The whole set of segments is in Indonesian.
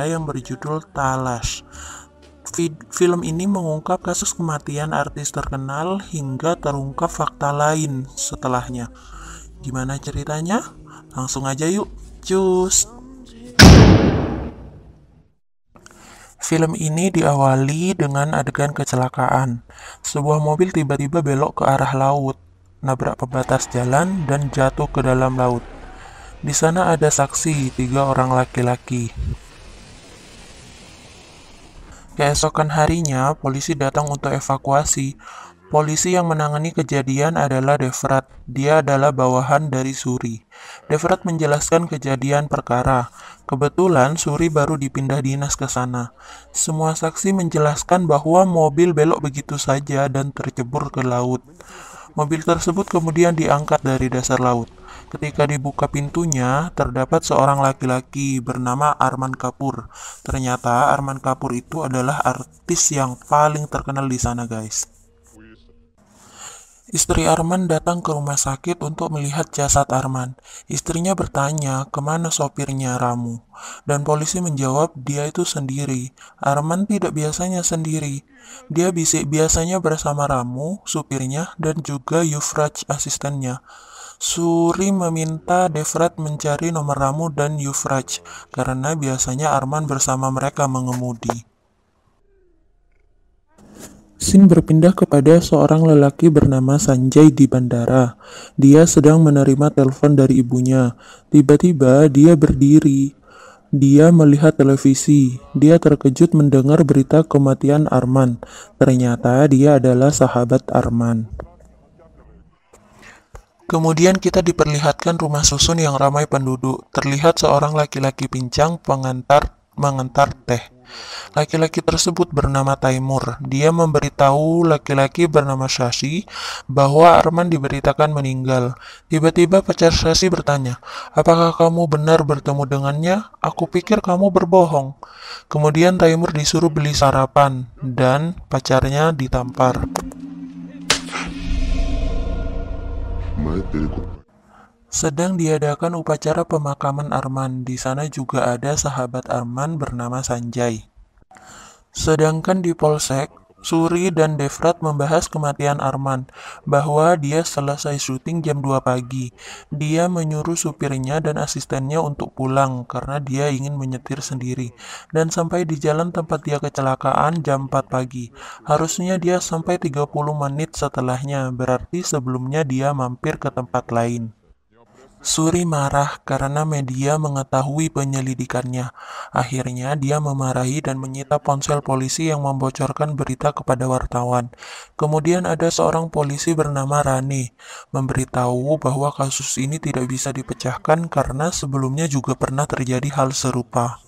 yang berjudul Talas. Film ini mengungkap kasus kematian artis terkenal hingga terungkap fakta lain setelahnya. Gimana ceritanya? Langsung aja yuk. Cus. Film ini diawali dengan adegan kecelakaan. Sebuah mobil tiba-tiba belok ke arah laut, nabrak pembatas jalan dan jatuh ke dalam laut. Di sana ada saksi, tiga orang laki-laki. Keesokan harinya, polisi datang untuk evakuasi. Polisi yang menangani kejadian adalah Devrat. Dia adalah bawahan dari Suri. Devrat menjelaskan kejadian perkara. Kebetulan Suri baru dipindah dinas ke sana. Semua saksi menjelaskan bahwa mobil belok begitu saja dan tercebur ke laut. Mobil tersebut kemudian diangkat dari dasar laut. Ketika dibuka pintunya, terdapat seorang laki-laki bernama Arman Kapur. Ternyata Arman Kapur itu adalah artis yang paling terkenal di sana, guys. Istri Arman datang ke rumah sakit untuk melihat jasad Arman. Istrinya bertanya kemana sopirnya Ramu, dan polisi menjawab dia itu sendiri. Arman tidak biasanya sendiri. Dia biasanya bersama Ramu, supirnya, dan juga Yufraj asistennya. Suri meminta Devrat mencari nomor Ramu dan Yufraj, karena biasanya Arman bersama mereka mengemudi. Sin berpindah kepada seorang lelaki bernama Sanjay di bandara. Dia sedang menerima telepon dari ibunya. Tiba-tiba dia berdiri. Dia melihat televisi. Dia terkejut mendengar berita kematian Arman. Ternyata dia adalah sahabat Arman. Kemudian kita diperlihatkan rumah susun yang ramai penduduk. Terlihat seorang laki-laki pincang pengantar mengantar teh. Laki-laki tersebut bernama Taimur. Dia memberitahu laki-laki bernama Shashi bahwa Arman diberitakan meninggal. Tiba-tiba pacar Shashi bertanya, "Apakah kamu benar bertemu dengannya? Aku pikir kamu berbohong." Kemudian Taimur disuruh beli sarapan dan pacarnya ditampar. Sedang diadakan upacara pemakaman Arman. Di sana juga ada sahabat Arman bernama Sanjay. Sedangkan di Polsek, Suri dan Devrat membahas kematian Arman, bahwa dia selesai syuting jam 2 pagi. Dia menyuruh supirnya dan asistennya untuk pulang karena dia ingin menyetir sendiri. Dan sampai di jalan tempat dia kecelakaan jam 4 pagi. Harusnya dia sampai 30 menit setelahnya, berarti sebelumnya dia mampir ke tempat lain. Suri marah karena media mengetahui penyelidikannya. Akhirnya, dia memarahi dan menyita ponsel polisi yang membocorkan berita kepada wartawan. Kemudian ada seorang polisi bernama Rani memberitahu bahwa kasus ini tidak bisa dipecahkan karena sebelumnya juga pernah terjadi hal serupa.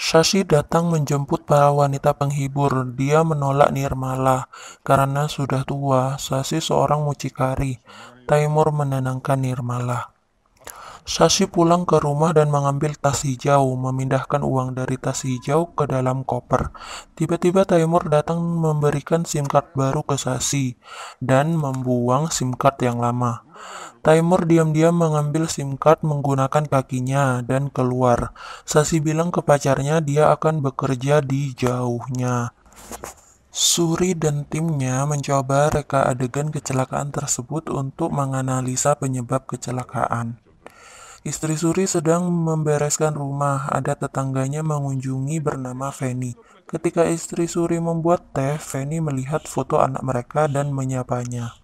Shashi datang menjemput para wanita penghibur. Dia menolak Nirmala karena sudah tua. Shashi seorang mucikari, Taimur menenangkan Nirmala. Sasi pulang ke rumah dan mengambil tas hijau, memindahkan uang dari tas hijau ke dalam koper. Tiba-tiba Taimur datang memberikan SIM card baru ke Sasi dan membuang SIM card yang lama. Taimur diam-diam mengambil SIM card menggunakan kakinya dan keluar. Sasi bilang ke pacarnya dia akan bekerja di jauhnya. Suri dan timnya mencoba reka adegan kecelakaan tersebut untuk menganalisa penyebab kecelakaan. Istri Suri sedang membereskan rumah, ada tetangganya mengunjungi bernama Feni. Ketika istri Suri membuat teh, Feni melihat foto anak mereka dan menyapanya.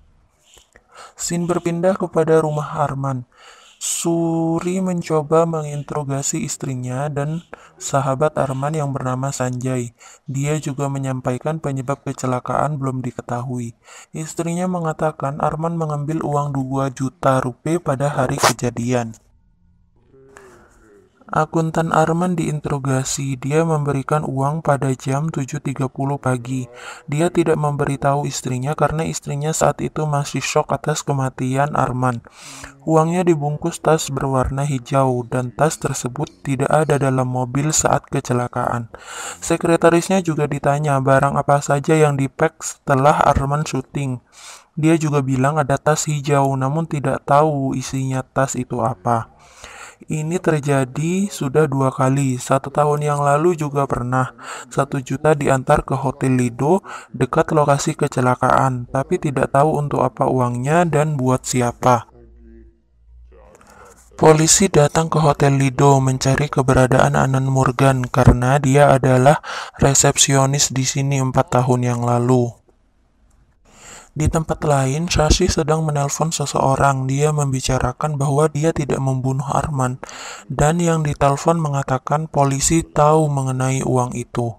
Sin berpindah kepada rumah Arman. Suri mencoba menginterogasi istrinya dan sahabat Arman yang bernama Sanjay. Dia juga menyampaikan penyebab kecelakaan belum diketahui. Istrinya mengatakan Arman mengambil uang 2 juta rupiah pada hari kejadian. Akuntan Arman diinterogasi. Dia memberikan uang pada jam 7.30 pagi. Dia tidak memberitahu istrinya karena istrinya saat itu masih shock atas kematian Arman. Uangnya dibungkus tas berwarna hijau dan tas tersebut tidak ada dalam mobil saat kecelakaan. Sekretarisnya juga ditanya barang apa saja yang dipack setelah Arman syuting. Dia juga bilang ada tas hijau namun tidak tahu isinya tas itu apa. Ini terjadi sudah dua kali. Satu tahun yang lalu juga pernah. Satu juta diantar ke Hotel Lido dekat lokasi kecelakaan, tapi tidak tahu untuk apa uangnya dan buat siapa. Polisi datang ke Hotel Lido mencari keberadaan Anand Morgan karena dia adalah resepsionis di sini empat tahun yang lalu. Di tempat lain, Shashi sedang menelpon seseorang. Dia membicarakan bahwa dia tidak membunuh Arman, dan yang ditelepon mengatakan polisi tahu mengenai uang itu.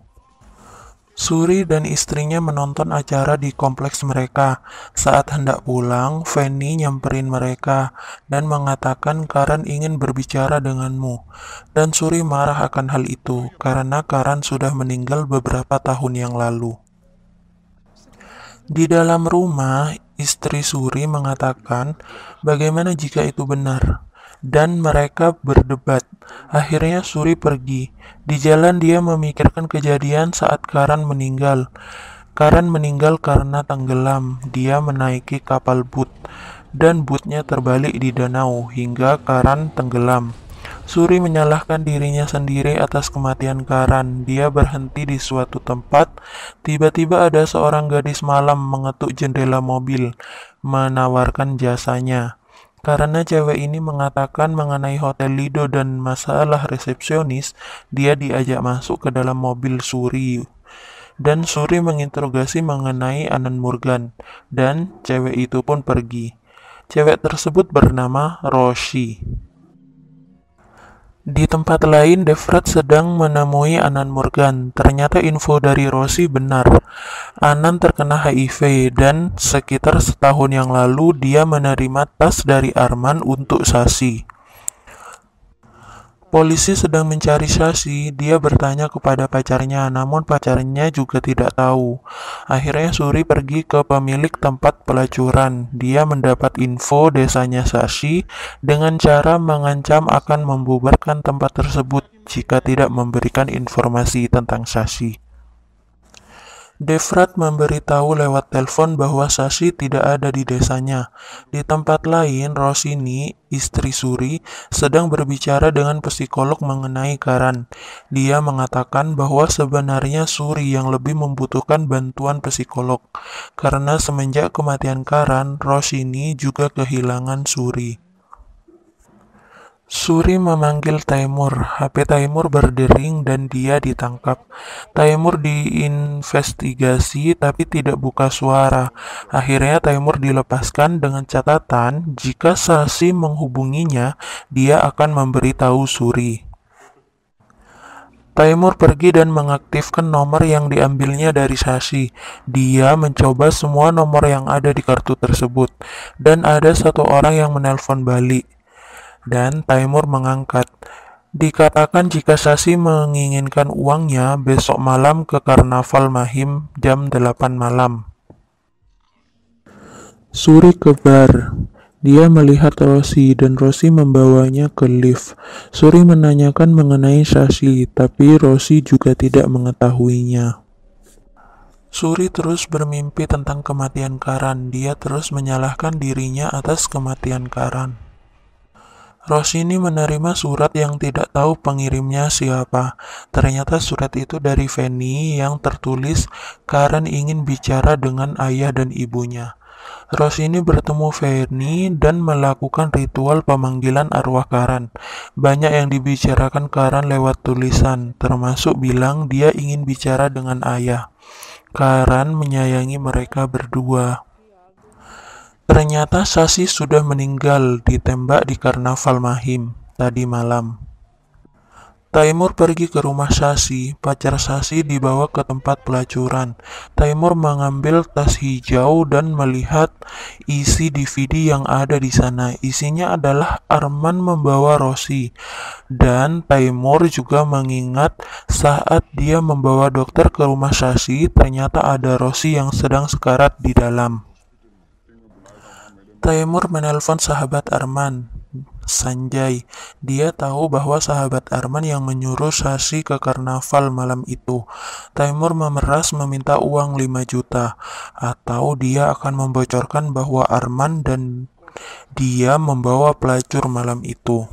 Suri dan istrinya menonton acara di kompleks mereka. Saat hendak pulang, Fanny nyamperin mereka dan mengatakan Karan ingin berbicara denganmu. Dan Suri marah akan hal itu karena Karan sudah meninggal beberapa tahun yang lalu. Di dalam rumah, istri Suri mengatakan, "Bagaimana jika itu benar?" Dan mereka berdebat. Akhirnya Suri pergi. Di jalan dia memikirkan kejadian saat Karan meninggal. Karan meninggal karena tenggelam. Dia menaiki kapal but dan butnya terbalik di danau hingga Karan tenggelam. Suri menyalahkan dirinya sendiri atas kematian Karan. Dia berhenti di suatu tempat. Tiba-tiba ada seorang gadis malam mengetuk jendela mobil, menawarkan jasanya. Karena cewek ini mengatakan mengenai Hotel Lido dan masalah resepsionis, dia diajak masuk ke dalam mobil Suri. Dan Suri menginterogasi mengenai Anan Murgan. Dan cewek itu pun pergi. Cewek tersebut bernama Roshi. Di tempat lain, Devrat sedang menemui Anan Morgan. Ternyata info dari Rossi benar. Anan terkena HIV dan sekitar setahun yang lalu dia menerima tas dari Arman untuk Sasi. Polisi sedang mencari Shashi. Dia bertanya kepada pacarnya, namun pacarnya juga tidak tahu. Akhirnya Suri pergi ke pemilik tempat pelacuran. Dia mendapat info desanya Shashi dengan cara mengancam akan membubarkan tempat tersebut jika tidak memberikan informasi tentang Shashi. Defrat memberitahu lewat telepon bahwa Sasi tidak ada di desanya. Di tempat lain, Rosini, istri Suri, sedang berbicara dengan psikolog mengenai Karan. Dia mengatakan bahwa sebenarnya Suri yang lebih membutuhkan bantuan psikolog. Karena semenjak kematian Karan, Rosini juga kehilangan Suri. Suri memanggil Taimur. HP Taimur berdering dan dia ditangkap. Taimur diinvestigasi tapi tidak buka suara. Akhirnya Taimur dilepaskan dengan catatan jika Sasi menghubunginya, dia akan memberitahu Suri. Taimur pergi dan mengaktifkan nomor yang diambilnya dari Sasi. Dia mencoba semua nomor yang ada di kartu tersebut, dan ada satu orang yang menelpon balik dan Taimur mengangkat. Dikatakan jika Sasi menginginkan uangnya besok malam ke Karnaval Mahim jam 8 malam. Suri kebar. Dia melihat Rosi dan Rosi membawanya ke lift. Suri menanyakan mengenai Sasi, tapi Rosi juga tidak mengetahuinya. Suri terus bermimpi tentang kematian Karan. Dia terus menyalahkan dirinya atas kematian Karan. Rosini menerima surat yang tidak tahu pengirimnya siapa. Ternyata surat itu dari Feni yang tertulis Karen ingin bicara dengan ayah dan ibunya. Rosini bertemu Feni dan melakukan ritual pemanggilan arwah Karen. Banyak yang dibicarakan Karen lewat tulisan, termasuk bilang dia ingin bicara dengan ayah. Karen menyayangi mereka berdua. Ternyata Sasi sudah meninggal ditembak di karnaval Mahim tadi malam. Taimur pergi ke rumah Sasi, pacar Sasi dibawa ke tempat pelacuran. Taimur mengambil tas hijau dan melihat isi DVD yang ada di sana. Isinya adalah Arman membawa Rosi. Dan Taimur juga mengingat saat dia membawa dokter ke rumah Sasi, ternyata ada Rosi yang sedang sekarat di dalam. Taimur menelpon sahabat Arman, Sanjay. Dia tahu bahwa sahabat Arman yang menyuruh Sasi ke karnaval malam itu. Taimur memeras meminta uang 5 juta, atau dia akan membocorkan bahwa Arman dan dia membawa pelacur malam itu.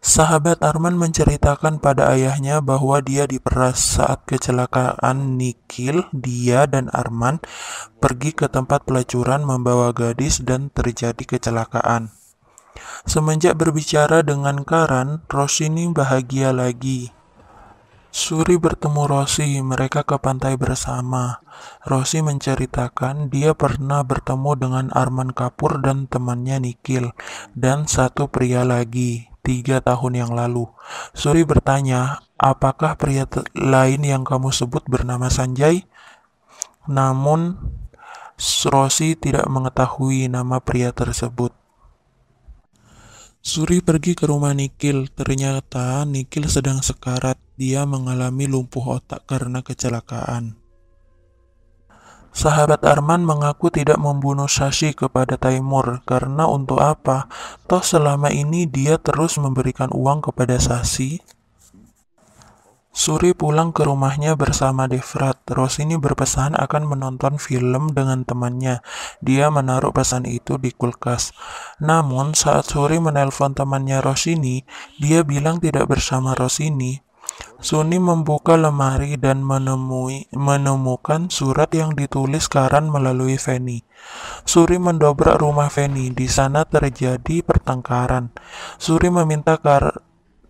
Sahabat Arman menceritakan pada ayahnya bahwa dia diperas saat kecelakaan Nikil. Dia dan Arman pergi ke tempat pelacuran membawa gadis dan terjadi kecelakaan. Semenjak berbicara dengan Karan, Rosini bahagia lagi. Suri bertemu Rosi, mereka ke pantai bersama. Rosi menceritakan dia pernah bertemu dengan Arman Kapur dan temannya Nikil, dan satu pria lagi tiga tahun yang lalu. Suri bertanya, apakah pria lain yang kamu sebut bernama Sanjay? Namun, Rosi tidak mengetahui nama pria tersebut. Suri pergi ke rumah Nikil. Ternyata Nikil sedang sekarat. Dia mengalami lumpuh otak karena kecelakaan. Sahabat Arman mengaku tidak membunuh Sashi kepada Taimur karena untuk apa? Toh selama ini dia terus memberikan uang kepada Sashi. Suri pulang ke rumahnya bersama Devrat. Rosini berpesan akan menonton film dengan temannya. Dia menaruh pesan itu di kulkas. Namun saat Suri menelpon temannya Rosini, dia bilang tidak bersama Rosini. Suni membuka lemari dan menemui, menemukan surat yang ditulis Karan melalui Feni. Suri mendobrak rumah Feni. Di sana terjadi pertengkaran. Suri meminta Kar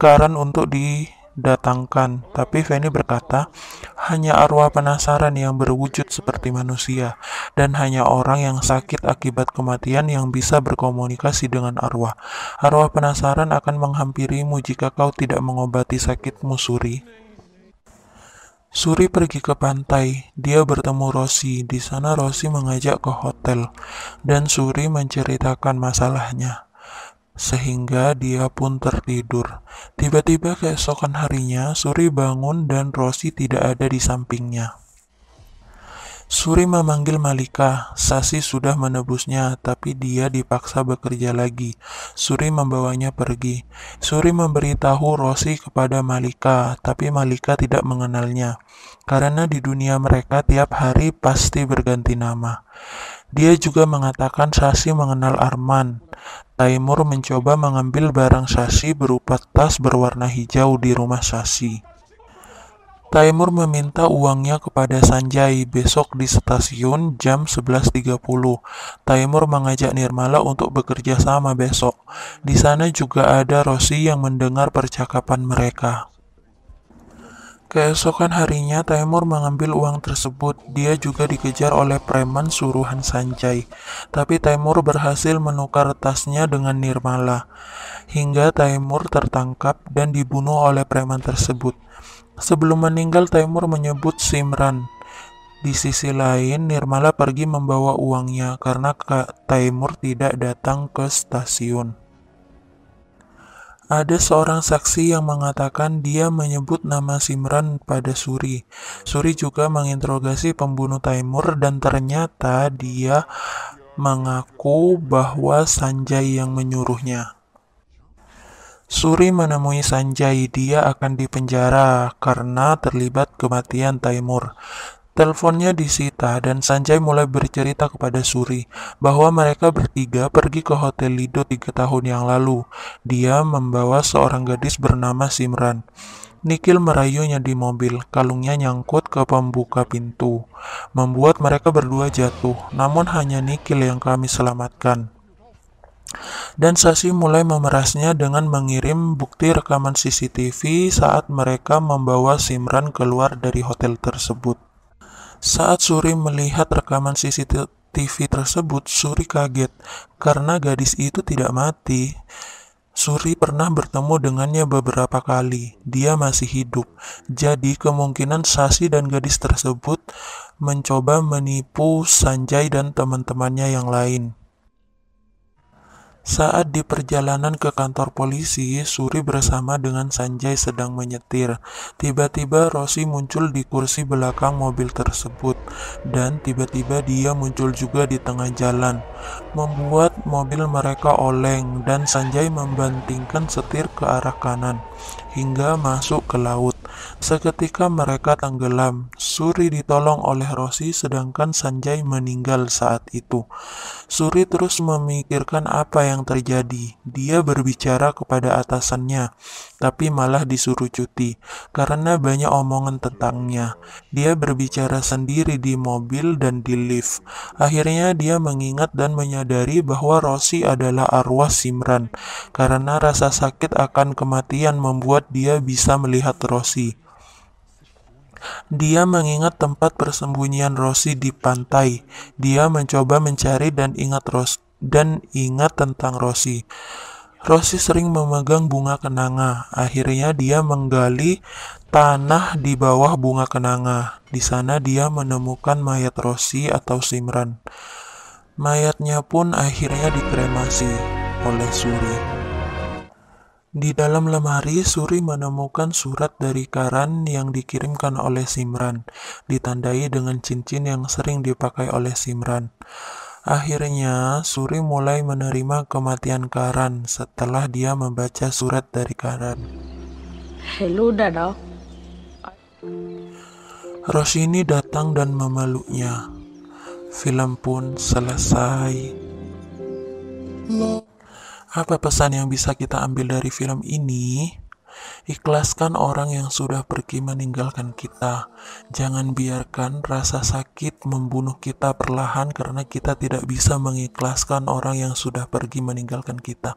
Karan untuk didatangkan, tapi Feni berkata, hanya arwah penasaran yang berwujud seperti manusia, dan hanya orang yang sakit akibat kematian yang bisa berkomunikasi dengan arwah. Arwah penasaran akan menghampirimu jika kau tidak mengobati sakitmu, Suri. Suri pergi ke pantai. Dia bertemu Rosi. Di sana Rosi mengajak ke hotel, dan Suri menceritakan masalahnya sehingga dia pun tertidur. Tiba-tiba keesokan harinya, Suri bangun dan Rosi tidak ada di sampingnya. Suri memanggil Malika. Sasi sudah menebusnya, tapi dia dipaksa bekerja lagi. Suri membawanya pergi. Suri memberitahu Rosi kepada Malika, tapi Malika tidak mengenalnya. Karena di dunia mereka tiap hari pasti berganti nama. Dia juga mengatakan Sasi mengenal Arman. Taimur mencoba mengambil barang Sasi berupa tas berwarna hijau di rumah Sasi. Taimur meminta uangnya kepada Sanjay besok di stasiun jam 11.30. Taimur mengajak Nirmala untuk bekerja sama besok. Di sana juga ada Rosi yang mendengar percakapan mereka. Keesokan harinya, Taimur mengambil uang tersebut. Dia juga dikejar oleh preman suruhan Sanjay. Tapi Taimur berhasil menukar tasnya dengan Nirmala. Hingga Taimur tertangkap dan dibunuh oleh preman tersebut. Sebelum meninggal, Taimur menyebut Simran. Di sisi lain, Nirmala pergi membawa uangnya karena Kak Taimur tidak datang ke stasiun. Ada seorang saksi yang mengatakan dia menyebut nama Simran pada Suri. Suri juga menginterogasi pembunuh Taimur dan ternyata dia mengaku bahwa Sanjay yang menyuruhnya. Suri menemui Sanjay, dia akan dipenjara karena terlibat kematian Taimur. Teleponnya disita dan Sanjay mulai bercerita kepada Suri bahwa mereka bertiga pergi ke Hotel Lido tiga tahun yang lalu. Dia membawa seorang gadis bernama Simran. Nikil merayunya di mobil, kalungnya nyangkut ke pembuka pintu, membuat mereka berdua jatuh, namun hanya Nikil yang kami selamatkan. Dan Sasi mulai memerasnya dengan mengirim bukti rekaman CCTV saat mereka membawa Simran keluar dari hotel tersebut. Saat Suri melihat rekaman CCTV tersebut, Suri kaget karena gadis itu tidak mati. Suri pernah bertemu dengannya beberapa kali. Dia masih hidup. Jadi kemungkinan Sasi dan gadis tersebut mencoba menipu Sanjay dan teman-temannya yang lain. Saat di perjalanan ke kantor polisi, Suri bersama dengan Sanjay sedang menyetir. Tiba-tiba Rosi muncul di kursi belakang mobil tersebut dan tiba-tiba dia muncul juga di tengah jalan, membuat mobil mereka oleng dan Sanjay membantingkan setir ke arah kanan hingga masuk ke laut. Seketika mereka tenggelam, Suri ditolong oleh Rosi sedangkan Sanjay meninggal saat itu. Suri terus memikirkan apa yang terjadi. Dia berbicara kepada atasannya, tapi malah disuruh cuti karena banyak omongan tentangnya. Dia berbicara sendiri di mobil dan di lift. Akhirnya dia mengingat dan menyadari bahwa Rosi adalah arwah Simran karena rasa sakit akan kematian membuat dia bisa melihat Rosi. Dia mengingat tempat persembunyian Rosie di pantai. Dia mencoba mencari dan ingat Ros dan ingat tentang Rosie. Rosie sering memegang bunga kenanga. Akhirnya dia menggali tanah di bawah bunga kenanga. Di sana dia menemukan mayat Rosie atau Simran. Mayatnya pun akhirnya dikremasi oleh Suri. Di dalam lemari, Suri menemukan surat dari Karan yang dikirimkan oleh Simran, ditandai dengan cincin yang sering dipakai oleh Simran. Akhirnya, Suri mulai menerima kematian Karan setelah dia membaca surat dari Karan. Halo Dada. Rosini datang dan memeluknya. Film pun selesai. Loh. Apa pesan yang bisa kita ambil dari film ini? Ikhlaskan orang yang sudah pergi meninggalkan kita. Jangan biarkan rasa sakit membunuh kita perlahan karena kita tidak bisa mengikhlaskan orang yang sudah pergi meninggalkan kita.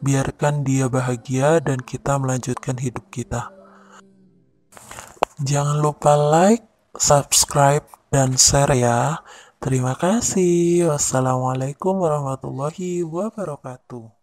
Biarkan dia bahagia dan kita melanjutkan hidup kita. Jangan lupa like, subscribe, dan share ya. Terima kasih. Wassalamualaikum warahmatullahi wabarakatuh.